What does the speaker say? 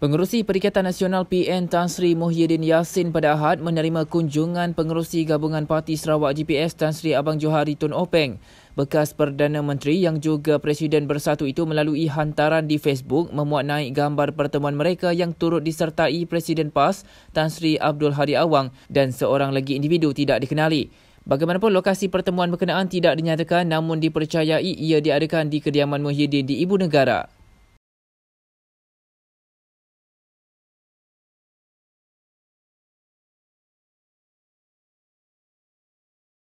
Pengerusi Perikatan Nasional PN Tan Sri Muhyiddin Yassin pada Ahad menerima kunjungan pengerusi Gabungan Parti Sarawak GPS Tan Sri Abang Johari Tun Openg. Bekas Perdana Menteri yang juga Presiden Bersatu itu melalui hantaran di Facebook memuat naik gambar pertemuan mereka yang turut disertai Presiden PAS Tan Sri Abdul Hadi Awang dan seorang lagi individu tidak dikenali. Bagaimanapun lokasi pertemuan berkenaan tidak dinyatakan namun dipercayai ia diadakan di kediaman Muhyiddin di Ibu Negara.